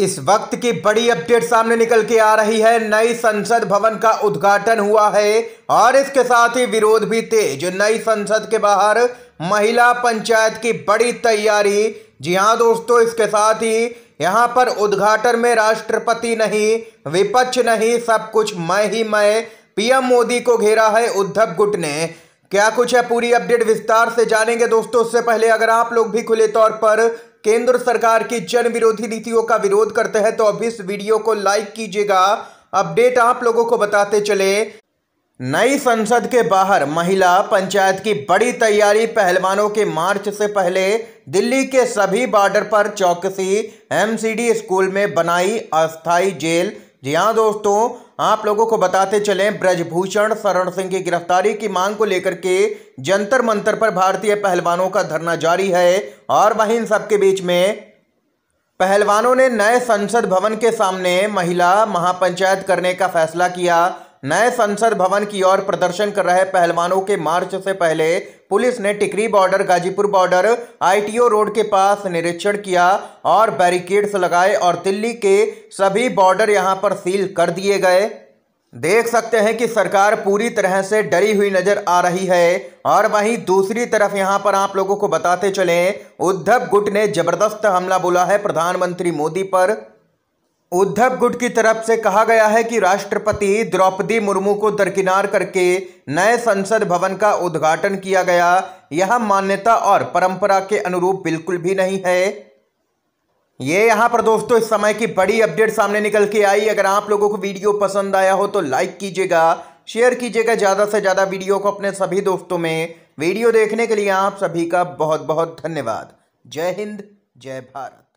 इस वक्त की बड़ी अपडेट सामने निकल के आ रही है नई संसद भवन का उद्घाटन हुआ है और इसके साथ ही विरोध भी तेज नई संसद के बाहर महिला पंचायत की बड़ी तैयारी जी हाँ दोस्तों इसके साथ ही यहाँ पर उद्घाटन में राष्ट्रपति नहीं विपक्ष नहीं सब कुछ मैं ही मैं पीएम मोदी को घेरा है उद्धव गुट ने क्या कुछ है पूरी अपडेट विस्तार से जानेंगे दोस्तों उससे पहले अगर आप लोग भी खुले तौर पर केंद्र सरकार की जन विरोधी नीतियों का विरोध करते हैं तो अब इस वीडियो को लाइक कीजिएगा अपडेट आप लोगों को बताते चले नई संसद के बाहर महिला पंचायत की बड़ी तैयारी पहलवानों के मार्च से पहले दिल्ली के सभी बॉर्डर पर चौकसी एमसीडी स्कूल में बनाई अस्थाई जेल जी हाँ दोस्तों आप लोगों को बताते चलें ब्रजभूषण शरण सिंह की गिरफ्तारी की मांग को लेकर के जंतर मंतर पर भारतीय पहलवानों का धरना जारी है और वहीं इन सबके बीच में पहलवानों ने नए संसद भवन के सामने महिला महापंचायत करने का फैसला किया नए संसद भवन की ओर प्रदर्शन कर रहे पहलवानों के मार्च से पहले पुलिस ने Tikri border Ghazipur border ITO road के पास निरीक्षण किया और बैरिकेड्स लगाए और दिल्ली के सभी बॉर्डर यहां पर सील कर दिए गए देख सकते हैं कि सरकार पूरी तरह से डरी हुई नज़र आ रही है और वहीं दूसरी तरफ यहां पर आप लोगों को बताते चलें उद्धव गुट ने जबरदस्त हमला बोला है प्रधानमंत्री मोदी पर उद्धव गुट की तरफ से कहा गया है कि राष्ट्रपति द्रौपदी मुर्मू को दरकिनार करके नए संसद भवन का उद्घाटन किया गया यह मान्यता और परंपरा के अनुरूप बिल्कुल भी नहीं है ये यहाँ पर दोस्तों इस समय की बड़ी अपडेट सामने निकल के आई अगर आप लोगों को वीडियो पसंद आया हो तो लाइक कीजिएगा शेयर कीजिएगा ज़्यादा से ज़्यादा वीडियो को अपने सभी दोस्तों में वीडियो देखने के लिए आप सभी का बहुत बहुत धन्यवाद जय हिंद जय भारत